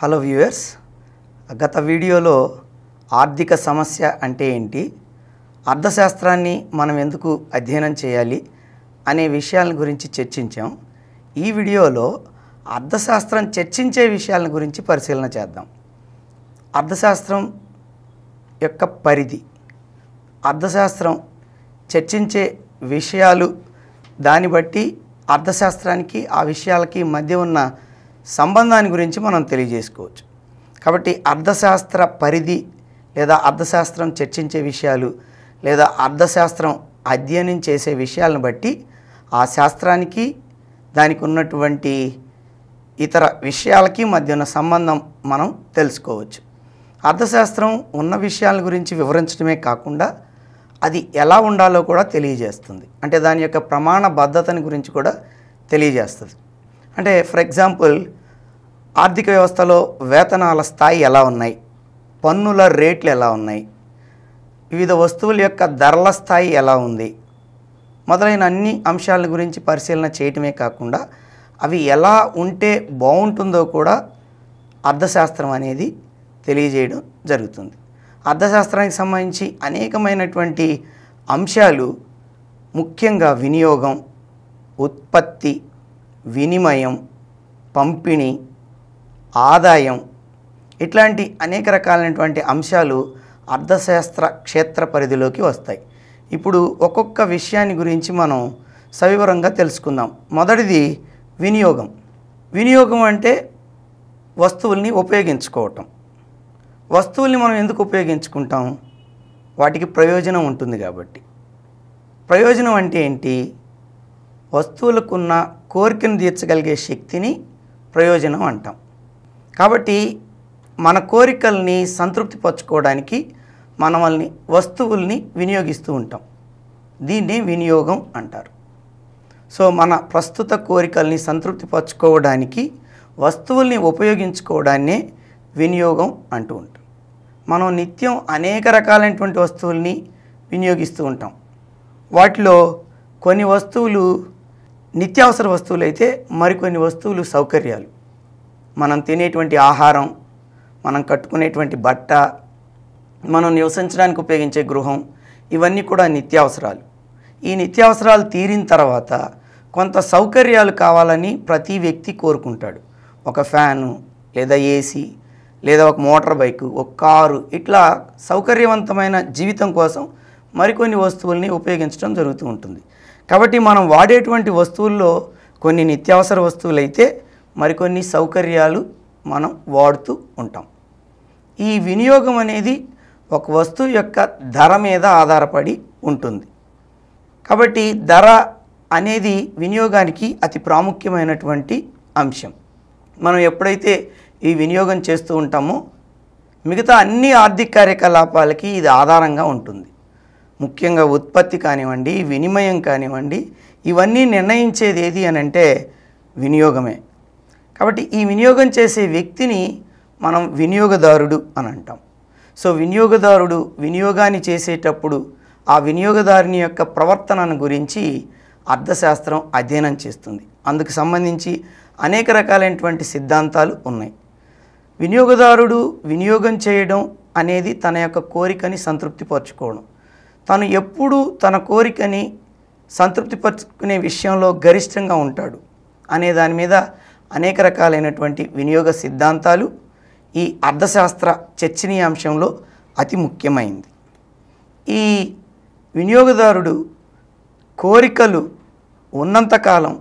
hello viewers గత వీడియోలో ఆర్థిక సమస్య అంటే ఏంటి అర్థశాస్త్రాన్ని మనం ఎందుకు అధ్యయనం చేయాలి అనే విషయాల గురించి చర్చించాం ఈ వీడియోలో అర్థశాస్త్రం చర్చించే విషయాల గురించి పరిశీలన చేద్దాం అర్థశాస్త్రం యొక్క పరిధి అర్థశాస్త్రం చర్చించే విషయాలు దాన్ని బట్టి అర్థశాస్త్రానికి ఆ విషయాలకి మధ్య ఉన్న సంబంధాన్ని గురించి మనం తెలియజేసుకోవచ్చు కాబట్టి అర్థశాస్త్ర పరిధి లేదా అర్థశాస్త్రం చర్చించే విషయాలు లేదా అర్థశాస్త్రం అధ్యయనం చేసే విషయాలను బట్టి ఆ శాస్త్రానికి దానికి ఉన్నటువంటి ఇతర విషయాలకి మధ్య ఉన్న సంబంధం మనం తెలుసుకోవచ్చు అర్థశాస్త్రం ఉన్న విషయాల గురించి వివరించడమే కాకుండా అది ఎలా ఉండాలో కూడా తెలియజేస్తుంది అంటే దాని యొక్క ప్రమాణ బద్ధతని గురించి కూడా తెలియజేస్తుంది అంటే ఫర్ ఎగ్జాంపుల్ ఆర్థిక వ్యవస్థలో వేతనాల స్థాయి ఎలా ఉన్నాయి పన్నుల రేట్లు ఎలా ఉన్నాయి వివిధ వస్తువుల యొక్క ధరల స్థాయి ఎలా ఉంది మొదలైన అన్ని అంశాల గురించి పరిశీలన చేయటమే కాకుండా అవి ఎలా ఉంటే బాగుంటుందో కూడా అర్థశాస్త్రం అనేది తెలియజేయడం జరుగుతుంది అర్థశాస్త్రానికి సంబంధించి అనేకమైనటువంటి అంశాలు ముఖ్యంగా వినియోగం ఉత్పత్తి వినిమయం పంపిణీ ఆదాయం ఇట్లాంటి అనేక రకాలైనటువంటి అంశాలు అర్థశాస్త్ర క్షేత్ర పరిధిలోకి వస్తాయి ఇప్పుడు ఒక్కొక్క విషయాన్ని గురించి మనం సవివరంగా తెలుసుకుందాం మొదటిది వినియోగం వినియోగం అంటే వస్తువుల్ని ఉపయోగించుకోవటం వస్తువుల్ని మనం ఎందుకు ఉపయోగించుకుంటాం వాటికి ప్రయోజనం ఉంటుంది కాబట్టి ప్రయోజనం అంటే ఏంటి వస్తువులకున్న కోరికను తీర్చగలిగే శక్తిని ప్రయోజనం అంటాం కాబట్టి మన కోరికల్ని సంతృప్తిపరచుకోవడానికి మనల్ని వస్తువుల్ని వినియోగిస్తూ ఉంటాం దీన్ని వినియోగం అంటారు సో మన ప్రస్తుత కోరికల్ని సంతృప్తిపరచుకోవడానికి వస్తువుల్ని ఉపయోగించుకోవడాన్నే వినియోగం అంటూ ఉంటాం మనం నిత్యం అనేక రకాలైనటువంటి వస్తువుల్ని వినియోగిస్తూ ఉంటాం వాటిలో కొన్ని వస్తువులు నిత్యావసర వస్తువులు అయితే మరికొన్ని వస్తువులు సౌకర్యాలు మనం తినేటువంటి ఆహారం మనం కట్టుకునేటువంటి బట్ట మనం నివసించడానికి ఉపయోగించే గృహం ఇవన్నీ కూడా నిత్యావసరాలు ఈ నిత్యావసరాలు తీరిన తర్వాత కొంత సౌకర్యాలు కావాలని ప్రతి వ్యక్తి కోరుకుంటాడు ఒక ఫ్యాను లేదా ఏసీ లేదా ఒక మోటార్ బైక్ ఒక కారు ఇట్లా సౌకర్యవంతమైన జీవితం కోసం మరికొన్ని వస్తువుల్ని ఉపయోగించడం జరుగుతూ ఉంటుంది కాబట్టి మనం వాడేటువంటి వస్తువుల్లో కొన్ని నిత్యావసర వస్తువులైతే మరికొన్ని సౌకర్యాలు మనం వాడుతూ ఉంటాం ఈ వినియోగం అనేది ఒక వస్తువు యొక్క ధర మీద ఆధారపడి ఉంటుంది కాబట్టి ధర అనేది వినియోగానికి అతి ప్రాముఖ్యమైనటువంటి అంశం మనం ఎప్పుడైతే ఈ వినియోగం చేస్తూ ఉంటామో మిగతా అన్ని ఆర్థిక కార్యకలాపాలకి ఇది ఆధారంగా ఉంటుంది ముఖ్యంగా ఉత్పత్తి కానివ్వండి వినిమయం కానివ్వండి ఇవన్నీ నిర్ణయించేది ఏది అని అంటే వినియోగమే కాబట్టి ఈ వినియోగం చేసే వ్యక్తిని మనం వినియోగదారుడు అని అంటాం సో వినియోగదారుడు వినియోగాన్ని చేసేటప్పుడు ఆ వినియోగదారుని యొక్క ప్రవర్తనను గురించి అర్థశాస్త్రం అధ్యయనం చేస్తుంది అందుకు సంబంధించి అనేక రకాలైనటువంటి సిద్ధాంతాలు ఉన్నాయి వినియోగదారుడు వినియోగం చేయడం అనేది తన యొక్క కోరికని సంతృప్తిపరచుకోవడం తను ఎప్పుడూ తన కోరికని సంతృప్తిపరచుకునే విషయంలో గరిష్టంగా ఉంటాడు అనే దాని మీద అనేక రకాలైనటువంటి వినియోగ సిద్ధాంతాలు ఈ అర్థశాస్త్ర చర్చనీయాంశంలో అతి ముఖ్యమైంది ఈ వినియోగదారుడు కోరికలు ఉన్నంతకాలం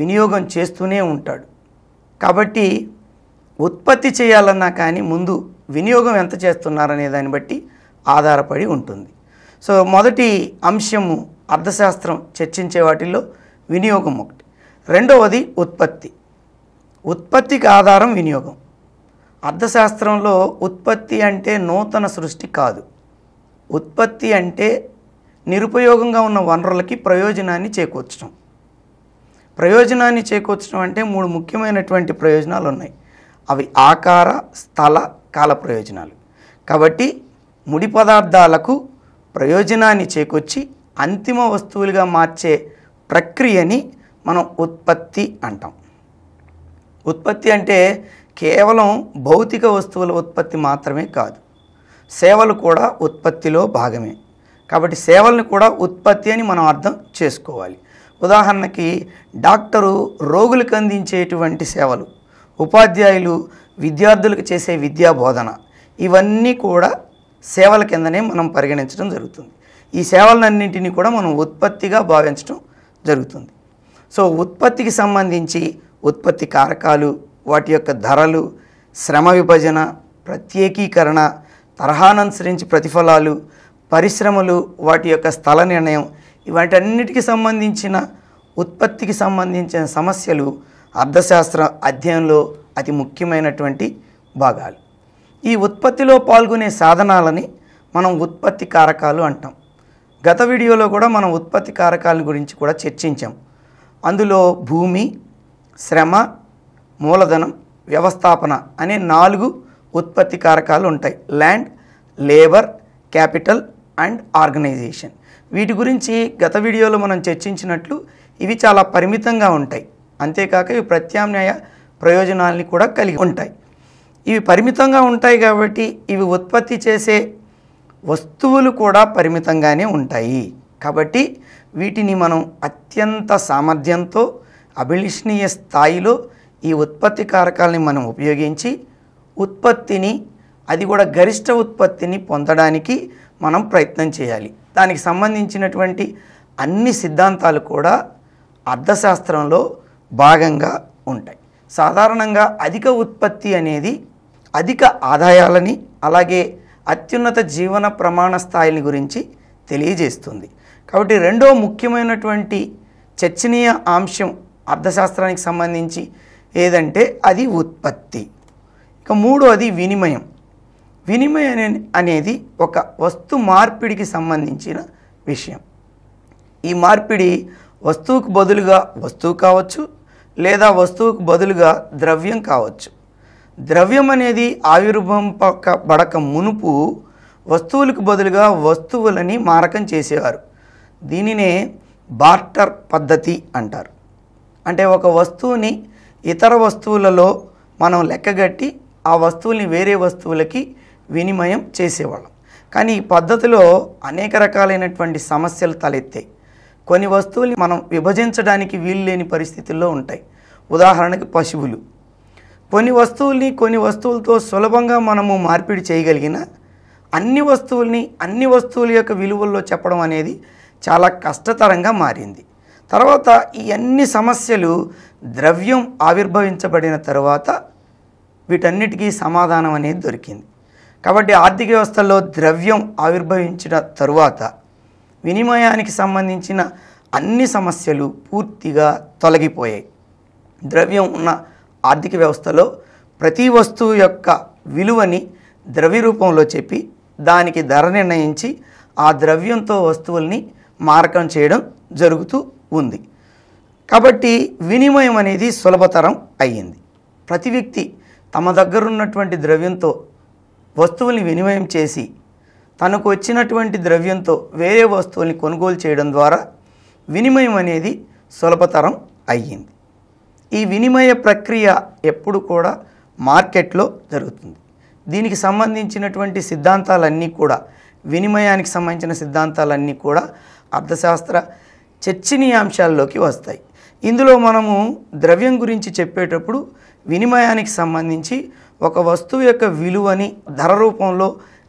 వినియోగం చేస్తూనే ఉంటాడు కాబట్టి ఉత్పత్తి చేయాలన్నా కానీ ముందు వినియోగం ఎంత చేస్తున్నారనే దాన్ని బట్టి ఆధారపడి ఉంటుంది సో మొదటి అంశము అర్థశాస్త్రం చర్చించే వాటిల్లో వినియోగం ఒకటి రెండవది ఉత్పత్తి ఉత్పత్తికి ఆధారం వినియోగం అర్థశాస్త్రంలో ఉత్పత్తి అంటే నూతన సృష్టి కాదు ఉత్పత్తి అంటే నిరుపయోగంగా ఉన్న వనరులకి ప్రయోజనాన్ని చేకూర్చడం ప్రయోజనాన్ని చేకూర్చడం అంటే మూడు ముఖ్యమైనటువంటి ప్రయోజనాలు ఉన్నాయి అవి ఆకార స్థల కాల ప్రయోజనాలు కాబట్టి ముడి పదార్థాలకు ప్రయోజనాన్ని చేకూర్చి అంతిమ వస్తువులుగా మార్చే ప్రక్రియని మనం ఉత్పత్తి అంటాం ఉత్పత్తి అంటే కేవలం భౌతిక వస్తువుల ఉత్పత్తి మాత్రమే కాదు సేవలు కూడా ఉత్పత్తిలో భాగమే కాబట్టి సేవలను కూడా ఉత్పత్తి అని మనం అర్థం చేసుకోవాలి ఉదాహరణకి డాక్టరు రోగులకు అందించేటువంటి సేవలు ఉపాధ్యాయులు విద్యార్థులకు చేసే విద్యా బోధన ఇవన్నీ కూడా సేవల కిందనే మనం పరిగణించడం జరుగుతుంది ఈ సేవలన్నింటినీ కూడా మనం ఉత్పత్తిగా భావించడం జరుగుతుంది సో ఉత్పత్తికి సంబంధించి ఉత్పత్తి కారకాలు వాటి యొక్క ధరలు శ్రమ విభజన ప్రత్యేకీకరణ తరహాననుసరించి ప్రతిఫలాలు పరిశ్రమలు వాటి యొక్క స్థల నిర్ణయం ఇవాటన్నిటికి సంబంధించిన ఉత్పత్తికి సంబంధించిన సమస్యలు అర్థశాస్త్ర అధ్యయనంలో అతి ముఖ్యమైనటువంటి భాగాలు ఈ ఉత్పత్తిలో పాల్గొనే సాధనాలని మనం ఉత్పత్తి కారకాలు అంటాం గత వీడియోలో కూడా మనం ఉత్పత్తి కారకాల గురించి కూడా చర్చించాం అందులో భూమి శ్రమ మూలధనం వ్యవస్థాపన అనే నాలుగు ఉత్పత్తి కారకాలు ఉంటాయి land labour capital and organisation వీటి గురించి గత వీడియోలో మనం చర్చించినట్లు ఇవి చాలా పరిమితంగా ఉంటాయి అంతేకాక ఇవి ప్రత్యామ్నాయ ప్రయోజనాల్ని కూడా కలిగి ఉంటాయి ఇవి పరిమితంగా ఉంటాయి కాబట్టి ఇవి ఉత్పత్తి చేసే వస్తువులు కూడా పరిమితంగానే ఉంటాయి కాబట్టి వీటిని మనం అత్యంత సామర్థ్యంతో అభిలషణీయ స్థాయిలో ఈ ఉత్పత్తి కారకాలని మనం ఉపయోగించి ఉత్పత్తిని అది కూడా గరిష్ట ఉత్పత్తిని పొందడానికి మనం ప్రయత్నం చేయాలి దానికి సంబంధించినటువంటి అన్ని సిద్ధాంతాలు కూడా అర్థశాస్త్రంలో భాగంగా ఉంటాయి సాధారణంగా అధిక ఉత్పత్తి అనేది అధిక ఆదాయాలని అలాగే అత్యున్నత జీవన ప్రమాణ స్థాయిని గురించి తెలియజేస్తుంది కాబట్టి రెండో ముఖ్యమైనటువంటి చర్చనీయ అంశం అర్థశాస్త్రానికి సంబంధించి ఏదంటే అది ఉత్పత్తి ఇక మూడోది వినిమయం వినిమయం అనేది ఒక వస్తు మార్పిడికి సంబంధించిన విషయం ఈ మార్పిడి వస్తువుకు బదులుగా వస్తువు కావచ్చు లేదా వస్తువుకు బదులుగా ద్రవ్యం కావచ్చు ద్రవ్యం అనేది ఆవిర్భంపబడక మునుపు వస్తువులకు బదులుగా వస్తువులని మారకం చేసేవారు దీనినే బార్టర్ పద్ధతి అంటారు అంటే ఒక వస్తువుని ఇతర వస్తువులలో మనం లెక్కగట్టి ఆ వస్తువుని వేరే వస్తువులకి వినిమయం చేసేవాళ్ళం కానీ ఈ పద్ధతిలో అనేక రకాలైనటువంటి సమస్యలు తలెత్తాయి కొన్ని వస్తువుల్ని మనం విభజించడానికి వీలు లేని పరిస్థితుల్లో ఉంటాయి ఉదాహరణకి పశువులు కొన్ని వస్తువుల్ని కొన్ని వస్తువులతో సులభంగా మనము మార్పిడి చేయగలిగిన అన్ని వస్తువుల్ని అన్ని వస్తువుల యొక్క విలువల్లో చెప్పడం అనేది చాలా కష్టతరంగా మారింది తర్వాత ఈ అన్ని సమస్యలు ద్రవ్యం ఆవిర్భవించబడిన తర్వాత వీటన్నిటికీ సమాధానం అనేది దొరికింది కాబట్టి ఆర్థిక వ్యవస్థలో ద్రవ్యం ఆవిర్భవించిన తరువాత వినిమయానికి సంబంధించిన అన్ని సమస్యలు పూర్తిగా తొలగిపోయాయి ద్రవ్యం ఉన్న ఆర్థిక వ్యవస్థలో ప్రతి వస్తువు యొక్క విలువని ద్రవ్య రూపంలో చెప్పి దానికి ధర నిర్ణయించి ఆ ద్రవ్యంతో వస్తువుల్ని మారకం చేయడం జరుగుతూ ఉంది కాబట్టి వినిమయం అనేది సులభతరం అయ్యింది ప్రతి వ్యక్తి తమ దగ్గరున్నటువంటి ద్రవ్యంతో వస్తువుల్ని వినిమయం చేసి తనకు వచ్చినటువంటి ద్రవ్యంతో వేరే వస్తువుల్ని కొనుగోలు చేయడం ద్వారా వినిమయం అనేది సులభతరం అయ్యింది ఈ వినిమయ ప్రక్రియ ఎప్పుడు కూడా మార్కెట్లో జరుగుతుంది దీనికి సంబంధించినటువంటి సిద్ధాంతాలన్నీ కూడా వినిమయానికి సంబంధించిన సిద్ధాంతాలన్నీ కూడా అర్థశాస్త్ర చర్చనీయాంశాల్లోకి వస్తాయి ఇందులో మనము ద్రవ్యం గురించి చెప్పేటప్పుడు వినిమయానికి సంబంధించి ఒక వస్తువు యొక్క విలువని ధర రూపంలో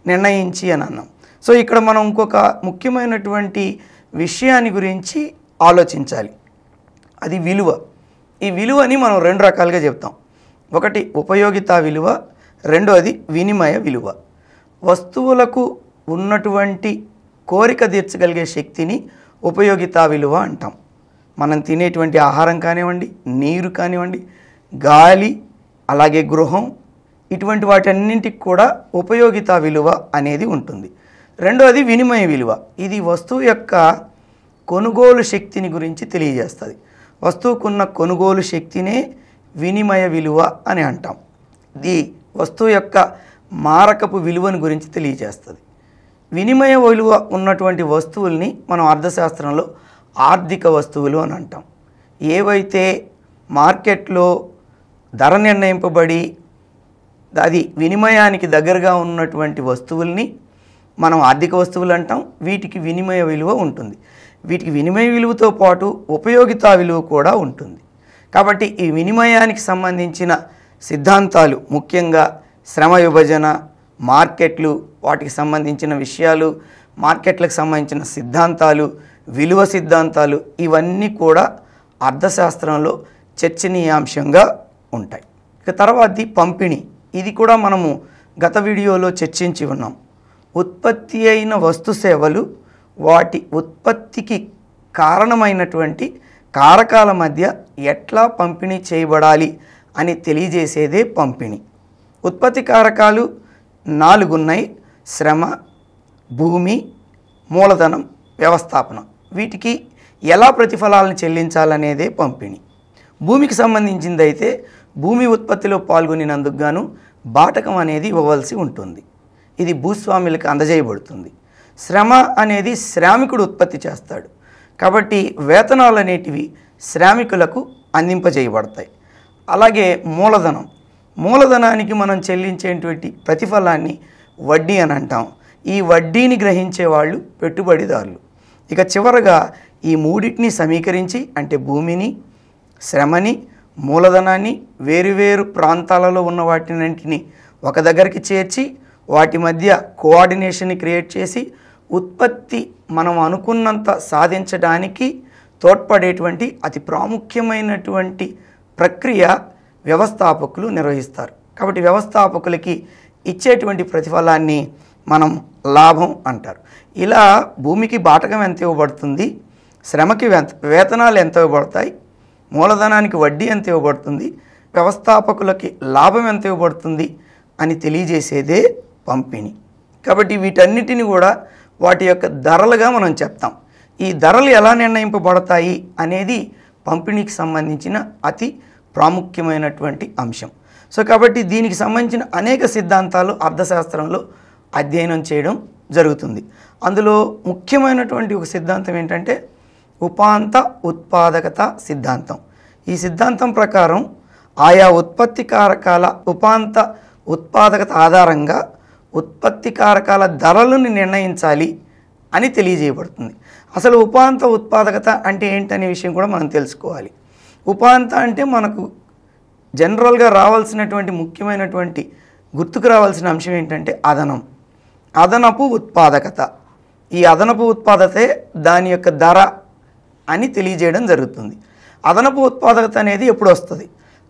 నిర్ణయించి అని అన్నాం సో ఇక్కడ మనం ఇంకొక ముఖ్యమైనటువంటి విషయాన్ని గురించి ఆలోచించాలి అది విలువ ఈ విలువని మనం రెండు రకాలుగా చెప్తాం ఒకటి ఉపయోగిత విలువ రెండోది వినిమయ విలువ వస్తువులకు ఉన్నటువంటి కోరిక తీర్చగలిగే శక్తిని ఉపయోగిత విలువ అంటాం మనం తినేటువంటి ఆహారం కానివ్వండి నీరు కానివ్వండి గాలి అలాగే గృహం ఇటువంటి వాటన్నింటికి కూడా ఉపయోగిత విలువ అనేది ఉంటుంది రెండవది వినిమయ విలువ ఇది వస్తువు యొక్క కొనుగోలు శక్తిని గురించి తెలియజేస్తుంది వస్తువుకున్న కొనుగోలు శక్తినే వినిమయ విలువ అని అంటాం ఇది వస్తువు యొక్క మారకపు విలువను గురించి తెలియజేస్తుంది వినిమయ విలువ ఉన్నటువంటి వస్తువుల్ని మనం అర్థశాస్త్రంలో ఆర్థిక వస్తువులు అని అంటాం ఏవైతే మార్కెట్లో ధర నిర్ణయింపబడి అది వినిమయానికి దగ్గరగా ఉన్నటువంటి వస్తువుల్ని మనం ఆర్థిక వస్తువులు అంటాం వీటికి వినిమయ విలువ ఉంటుంది వీటికి వినిమయ విలువతో పాటు ఉపయోగితా విలువ కూడా ఉంటుంది కాబట్టి ఈ వినిమయానికి సంబంధించిన సిద్ధాంతాలు ముఖ్యంగా శ్రమ విభజన మార్కెట్లు వాటికి సంబంధించిన విషయాలు మార్కెట్లకు సంబంధించిన సిద్ధాంతాలు విలువ సిద్ధాంతాలు ఇవన్నీ కూడా అర్థశాస్త్రంలో చర్చనీయాంశంగా ఉంటాయి ఇక తర్వాతది పంపిణీ ఇది కూడా మనము గత వీడియోలో చర్చించి ఉన్నాం ఉత్పత్తి అయిన వస్తు సేవలు వాటి ఉత్పత్తికి కారణమైనటువంటి కారకాల మధ్య ఎట్లా పంపిణీ చేయబడాలి అని తెలియజేసేదే పంపిణీ ఉత్పత్తి కారకాలు నాలుగున్నాయి శ్రమ భూమి మూలధనం వ్యవస్థాపన వీటికి ఎలా ప్రతిఫలాలను చెల్లించాలనేదే పంపిణీ భూమికి సంబంధించిందైతే భూమి ఉత్పత్తిలో పాల్గొనినందుకు గాను బాటకం అనేది ఇవ్వవలసి ఉంటుంది ఇది భూస్వాములకు అందజేయబడుతుంది శ్రమ అనేది శ్రామికుడు ఉత్పత్తి చేస్తాడు కాబట్టి వేతనాలు అనేటివి శ్రామికులకు అందింపజేయబడతాయి అలాగే మూలధనం మూలధనానికి మనం చెల్లించేటువంటి ప్రతిఫలాన్ని వడ్డీ అని అంటాం ఈ వడ్డీని గ్రహించే వాళ్ళు పెట్టుబడిదారులు ఇక చివరగా ఈ మూడింటిని సమీకరించి అంటే భూమిని శ్రమని మూలధనాన్ని వేరువేరు ప్రాంతాలలో ఉన్న వాటినంటిని ఒక దగ్గరికి చేర్చి వాటి మధ్య కోఆర్డినేషన్ని క్రియేట్ చేసి ఉత్పత్తి మనం అనుకున్నంత సాధించడానికి తోడ్పడేటువంటి అతి ప్రాముఖ్యమైనటువంటి ప్రక్రియ వ్యవస్థాపకులు నిర్వహిస్తారు కాబట్టి వ్యవస్థాపకులకి ఇచ్చేటువంటి ప్రతిఫలాన్ని మనం లాభం అంటారు ఇలా భూమికి బాటకం ఎంత ఇవ్వబడుతుంది శ్రమకి వేతనాలు ఎంత ఇవ్వబడతాయి మూలధనానికి వడ్డీ ఎంత ఇవ్వబడుతుంది వ్యవస్థాపకులకి లాభం ఎంత ఇవ్వబడుతుంది అని తెలియజేసేదే పంపిణీ కాబట్టి వీటన్నిటిని కూడా వాటి యొక్క ధరలుగా మనం చెప్తాం ఈ ధరలు ఎలా నిర్ణయింపబడతాయి అనేది పంపిణీకి సంబంధించిన అతి ప్రాముఖ్యమైనటువంటి అంశం సో కాబట్టి దీనికి సంబంధించిన అనేక సిద్ధాంతాలు అర్థశాస్త్రంలో అధ్యయనం చేయడం జరుగుతుంది అందులో ముఖ్యమైనటువంటి ఒక సిద్ధాంతం ఏంటంటే ఉపాంత ఉత్పాదకత సిద్ధాంతం ఈ సిద్ధాంతం ప్రకారం ఆయా ఉత్పత్తి కారకాల ఉపాంత ఉత్పాదకత ఆధారంగా ఉత్పత్తి కారకాల ధరలను నిర్ణయించాలి అని తెలియజేయబడుతుంది అసలు ఉపాంత ఉత్పాదకత అంటే ఏంటనే విషయం కూడా మనం తెలుసుకోవాలి ఉపాంత అంటే మనకు జనరల్గా రావాల్సినటువంటి ముఖ్యమైనటువంటి గుర్తుకు రావాల్సిన అంశం ఏంటంటే అదనం అదనపు ఉత్పాదకత ఈ అదనపు ఉత్పాదతే దాని యొక్క ధర అని తెలియజేయడం జరుగుతుంది అదనపు ఉత్పాదకత అనేది ఎప్పుడు వస్తుంది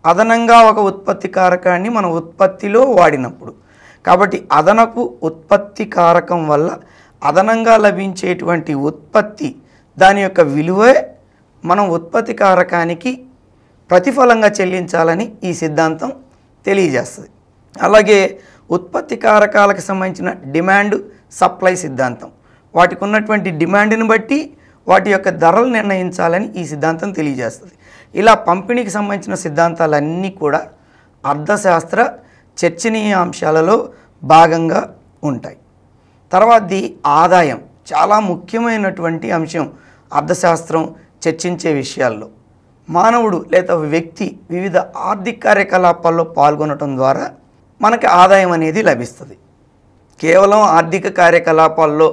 అదనంగా ఒక ఉత్పత్తి కారకాన్ని మన ఉత్పత్తిలో వాడినప్పుడు కాబట్టి అదనపు ఉత్పత్తి కారకం వల్ల అదనంగా లభించేటువంటి ఉత్పత్తి దాని యొక్క విలువే మనం ఉత్పత్తి కారకానికి ప్రతిఫలంగా చెల్లించాలని ఈ సిద్ధాంతం తెలియజేస్తుంది అలాగే ఉత్పత్తి కారకాలకు సంబంధించిన డిమాండ్ సప్లై సిద్ధాంతం వాటికి ఉన్నటువంటి డిమాండ్ని బట్టి వాటి యొక్క ధరలు నిర్ణయించాలని ఈ సిద్ధాంతం తెలియజేస్తుంది ఇలా పంపిణీకి సంబంధించిన సిద్ధాంతాలన్నీ కూడా అర్థశాస్త్ర చర్చనీయ అంశాలలో భాగంగా ఉంటాయి తర్వాతది ఆదాయం చాలా ముఖ్యమైనటువంటి అంశం అర్థశాస్త్రం చర్చించే విషయాల్లో మానవుడు లేదా వ్యక్తి వివిధ ఆర్థిక కార్యకలాపాల్లో పాల్గొనటం ద్వారా మనకి ఆదాయం అనేది లభిస్తుంది కేవలం ఆర్థిక కార్యకలాపాల్లో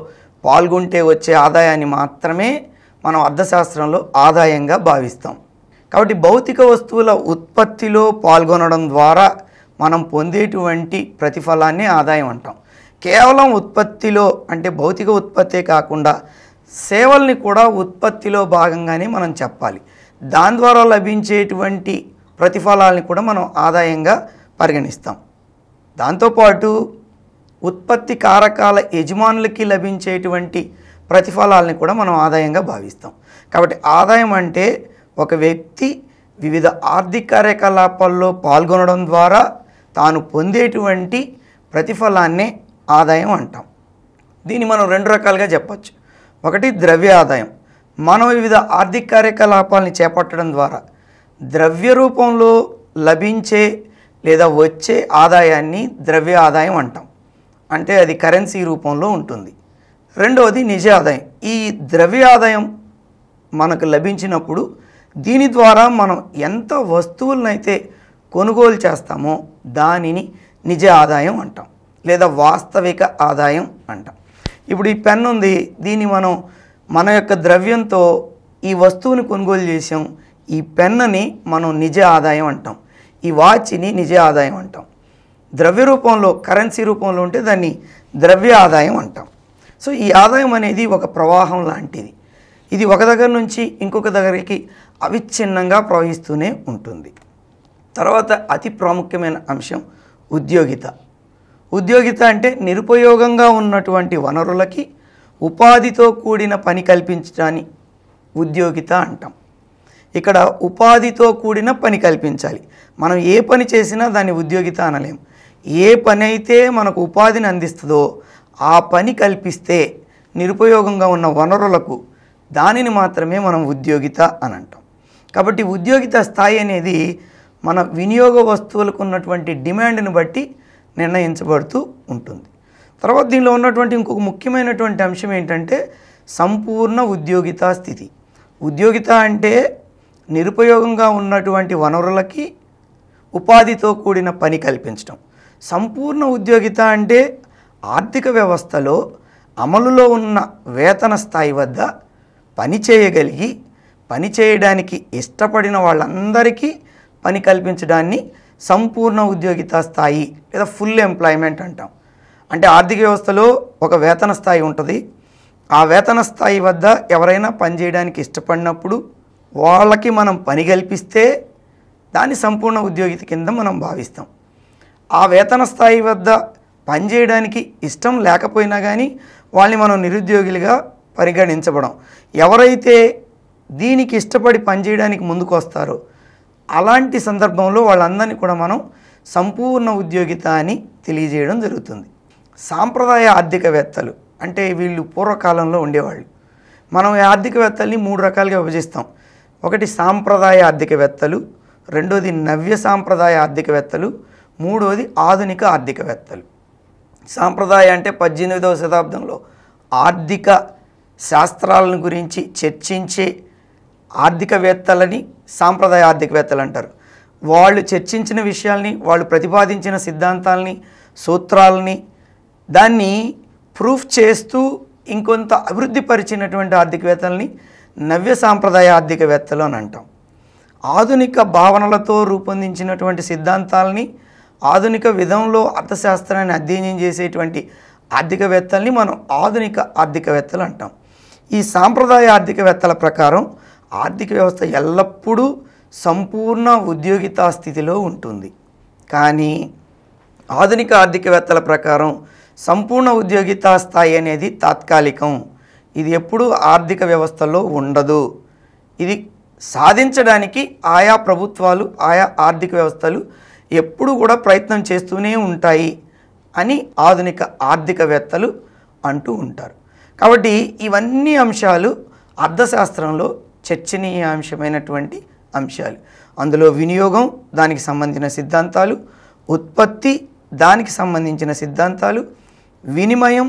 పాల్గొంటే వచ్చే ఆదాయాన్ని మాత్రమే మనం అర్థశాస్త్రంలో ఆదాయంగా భావిస్తాం కాబట్టి భౌతిక వస్తువుల ఉత్పత్తిలో పాల్గొనడం ద్వారా మనం పొందేటువంటి ప్రతిఫలాన్ని ఆదాయం అంటాం కేవలం ఉత్పత్తిలో అంటే భౌతిక ఉత్పత్తే కాకుండా సేవల్ని కూడా ఉత్పత్తిలో భాగంగానే మనం చెప్పాలి దాని ద్వారా లభించేటువంటి ప్రతిఫలాల్ని కూడా మనం ఆదాయంగా పరిగణిస్తాం దాంతోపాటు ఉత్పత్తి కారకాల యజమానులకి లభించేటువంటి ప్రతిఫలాల్ని కూడా మనం ఆదాయంగా భావిస్తాం కాబట్టి ఆదాయం అంటే ఒక వ్యక్తి వివిధ ఆర్థిక కార్యకలాపాల్లో పాల్గొనడం ద్వారా తాను పొందేటువంటి ప్రతిఫలాన్నే ఆదాయం అంటాం దీన్ని మనం రెండు రకాలుగా చెప్పచ్చు ఒకటి ద్రవ్య ఆదాయం మనం వివిధ ఆర్థిక కార్యకలాపాలని చేపట్టడం ద్వారా ద్రవ్య రూపంలో లభించే లేదా వచ్చే ఆదాయాన్ని ద్రవ్య ఆదాయం అంటాం అంటే అది కరెన్సీ రూపంలో ఉంటుంది రెండవది నిజ ఆదాయం ఈ ద్రవ్య ఆదాయం మనకు లభించినప్పుడు దీని ద్వారా మనం ఎంత వస్తువులనైతే కొనుగోలు చేస్తామో దానిని నిజ ఆదాయం అంటాం లేదా వాస్తవిక ఆదాయం అంటాం ఇప్పుడు ఈ పెన్ ఉంది దీన్ని మనం మన యొక్క ద్రవ్యంతో ఈ వస్తువుని కొనుగోలు చేసాం ఈ పెన్నని మనం నిజ ఆదాయం అంటాం ఈ వాచ్ని నిజ ఆదాయం అంటాం ద్రవ్య రూపంలో కరెన్సీ రూపంలో ఉంటే దాన్ని ద్రవ్య ఆదాయం అంటాం సో ఈ ఆదాయం అనేది ఒక ప్రవాహం లాంటిది ఇది ఒక దగ్గర నుంచి ఇంకొక దగ్గరికి అవిచ్ఛిన్నంగా ప్రవహిస్తూనే ఉంటుంది తర్వాత అతి ప్రాముఖ్యమైన అంశం ఉద్యోగిత ఉద్యోగిత అంటే నిరుపయోగంగా ఉన్నటువంటి వనరులకి ఉపాధితో కూడిన పని కల్పించడాన్ని ఉద్యోగిత అంటాం ఇక్కడ ఉపాధితో కూడిన పని కల్పించాలి మనం ఏ పని చేసినా దాన్ని ఉద్యోగిత అనలేం ఏ పని అయితే మనకు ఉపాధిని అందిస్తుందో ఆ పని కల్పిస్తే నిరుపయోగంగా ఉన్న వనరులకు దానిని మాత్రమే మనం ఉద్యోగిత అని అంటాం కాబట్టి ఉద్యోగిత స్థాయి అనేది మన వినియోగ వస్తువులకు ఉన్నటువంటి డిమాండ్ని బట్టి నిర్ణయించబడుతూ ఉంటుంది తర్వాత దీనిలో ఉన్నటువంటి ఇంకొక ముఖ్యమైనటువంటి అంశం ఏంటంటే సంపూర్ణ ఉద్యోగిత స్థితి ఉద్యోగిత అంటే నిరుపయోగంగా ఉన్నటువంటి వనరులకి ఉపాధితో కూడిన పని కల్పించడం సంపూర్ణ ఉద్యోగిత అంటే ఆర్థిక వ్యవస్థలో అమలులో ఉన్న వేతన స్థాయి వద్ద పని చేయగలిగి పని చేయడానికి ఇష్టపడిన వాళ్ళందరికీ పని కల్పించడాన్ని సంపూర్ణ ఉద్యోగిత స్థాయి లేదా ఫుల్ ఎంప్లాయ్మెంట్ అంటాం అంటే ఆర్థిక వ్యవస్థలో ఒక వేతన స్థాయి ఉంటుంది ఆ వేతన స్థాయి వద్ద ఎవరైనా పనిచేయడానికి ఇష్టపడినప్పుడు వాళ్ళకి మనం పని కల్పిస్తే దాన్ని సంపూర్ణ ఉద్యోగిత కింద మనం భావిస్తాం ఆ వేతన స్థాయి వద్ద పనిచేయడానికి ఇష్టం లేకపోయినా కానీ వాళ్ళని మనం నిరుద్యోగులుగా పరిగణించబడం ఎవరైతే దీనికి ఇష్టపడి పనిచేయడానికి ముందుకు వస్తారో అలాంటి సందర్భంలో వాళ్ళందరినీ కూడా మనం సంపూర్ణ ఉద్యోగిత అని తెలియజేయడం జరుగుతుంది సాంప్రదాయ ఆర్థికవేత్తలు అంటే వీళ్ళు పూర్వకాలంలో ఉండేవాళ్ళు మనం ఆర్థికవేత్తల్ని మూడు రకాలుగా విభజిస్తాం ఒకటి సాంప్రదాయ ఆర్థికవేత్తలు రెండోది నవ్య సాంప్రదాయ ఆర్థికవేత్తలు మూడోది ఆధునిక ఆర్థికవేత్తలు సాంప్రదాయ అంటే పద్దెనిమిదవ శతాబ్దంలో ఆర్థిక శాస్త్రాలను గురించి చర్చించే ఆర్థికవేత్తలని సాంప్రదాయ ఆర్థికవేత్తలు అంటారు వాళ్ళు చర్చించిన విషయాల్ని వాళ్ళు ప్రతిపాదించిన సిద్ధాంతాలని సూత్రాలని దాన్ని ప్రూఫ్ చేస్తూ ఇంకొంత అభివృద్ధి పరిచినటువంటి ఆర్థికవేత్తల్ని నవ్య సాంప్రదాయ ఆర్థికవేత్తలు అని అంటాం ఆధునిక భావనలతో రూపొందించినటువంటి సిద్ధాంతాలని ఆధునిక విధంలో అర్థశాస్త్రాన్ని అధ్యయనం చేసేటువంటి ఆర్థికవేత్తల్ని మనం ఆధునిక ఆర్థికవేత్తలు అంటాం ఈ సాంప్రదాయ ఆర్థికవేత్తల ప్రకారం ఆర్థిక వ్యవస్థ ఎల్లప్పుడూ సంపూర్ణ ఉద్యోగిత స్థితిలో ఉంటుంది కానీ ఆధునిక ఆర్థికవేత్తల ప్రకారం సంపూర్ణ ఉద్యోగిత స్థాయి అనేది తాత్కాలికం ఇది ఎప్పుడూ ఆర్థిక వ్యవస్థలో ఉండదు ఇది సాధించడానికి ఆయా ప్రభుత్వాలు ఆయా ఆర్థిక వ్యవస్థలు ఎప్పుడు కూడా ప్రయత్నం చేస్తూనే ఉంటాయి అని ఆధునిక ఆర్థికవేత్తలు అంటూ ఉంటారు కాబట్టి ఇవన్నీ అంశాలు అర్థశాస్త్రంలో చర్చనీయాంశమైనటువంటి అంశాలు అందులో వినియోగం దానికి సంబంధించిన సిద్ధాంతాలు ఉత్పత్తి దానికి సంబంధించిన సిద్ధాంతాలు వినిమయం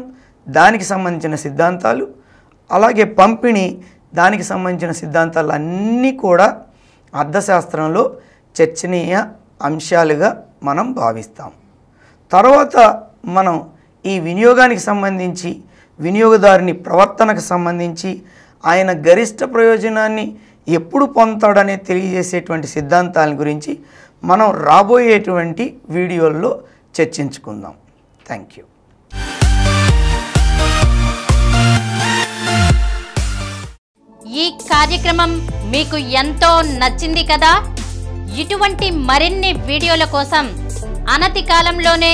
దానికి సంబంధించిన సిద్ధాంతాలు అలాగే పంపిణీ దానికి సంబంధించిన సిద్ధాంతాలు అన్నీ కూడా అర్థశాస్త్రంలో చర్చనీయ అంశాలుగా మనం భావిస్తాం తర్వాత మనం ఈ వినియోగానికి సంబంధించి వినియోగదారుని ప్రవర్తనకు సంబంధించి ఆయన గరిష్ట ప్రయోజనాన్ని ఎప్పుడు పొందుతాడనే తెలియజేసేటువంటి సిద్ధాంతాల గురించి మనం రాబోయేటువంటి వీడియోల్లో చర్చించుకుందాం థ్యాంక్ యూ ఈ కార్యక్రమం మీకు ఎంతో నచ్చింది కదా ఇటువంటి మరిన్ని వీడియోల కోసం అనతి కాలంలోనే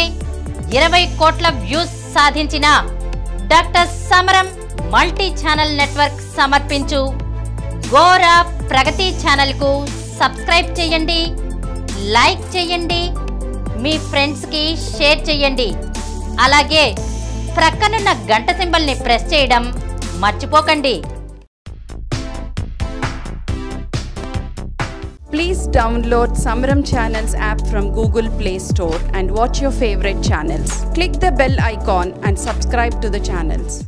ఇరవై కోట్ల వ్యూస్ సాధించిన డాక్టర్ సమరం మల్టీ ఛానల్ నెట్వర్క్ సమర్పించు గోరా ప్రగతి ఛానల్కు సబ్స్క్రైబ్ చేయండి లైక్ చేయండి మీ ఫ్రెండ్స్కి షేర్ చేయండి అలాగే ప్రక్కనున్న గంట సింబల్ని ప్రెస్ చేయడం మర్చిపోకండి please download Samaram channels app from Google Play Store and watch your favourite channels click the bell icon and subscribe to the channels